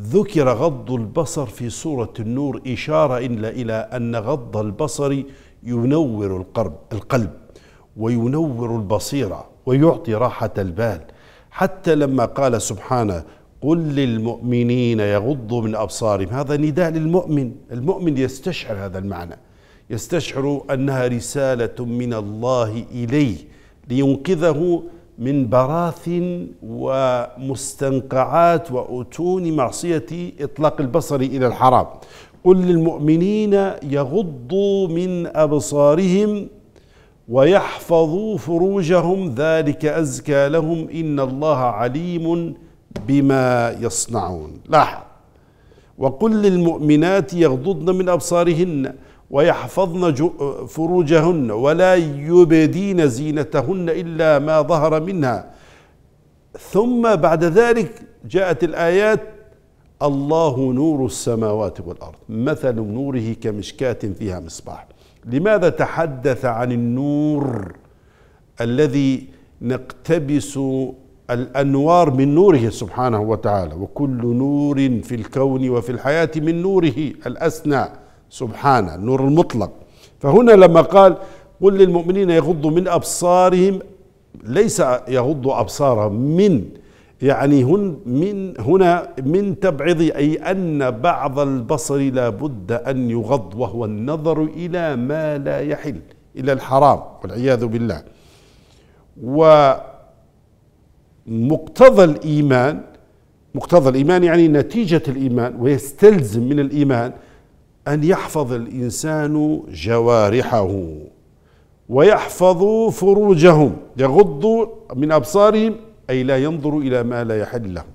ذكر غض البصر في سورة النور إشارة إلا إلى أن غض البصر ينور القلب القلب وينور البصيرة ويعطي راحة البال حتى لما قال سبحانه قل للمؤمنين يغضوا من أبصارهم هذا نداء للمؤمن المؤمن يستشعر هذا المعنى يستشعر أنها رسالة من الله إليه لينقذه من براثن ومستنقعات وأتون معصية إطلاق البصر إلى الحرام قل للمؤمنين يغضوا من أبصارهم ويحفظوا فروجهم ذلك أزكى لهم إن الله عليم بما يصنعون لاحظ وقل للمؤمنات يغضضن من أبصارهن ويحفظن فروجهن ولا يبدين زينتهن إلا ما ظهر منها ثم بعد ذلك جاءت الآيات الله نور السماوات والأرض مثل نوره كمشكاة فيها مصباح لماذا تحدث عن النور الذي نقتبس الأنوار من نوره سبحانه وتعالى وكل نور في الكون وفي الحياة من نوره الأسنى سبحانه النور المطلق فهنا لما قال قل للمؤمنين يغضوا من أبصارهم ليس يغضوا أبصارهم من يعني هن من هنا من تبعض أي أن بعض البصر لا بد أن يغض وهو النظر إلى ما لا يحل إلى الحرام والعياذ بالله ومقتضى الإيمان مقتضى الإيمان يعني نتيجة الإيمان ويستلزم من الإيمان أن يحفظ الإنسان جوارحه ويحفظ فروجهم يغض من أبصارهم أي لا ينظر إلى ما لا يحل لهم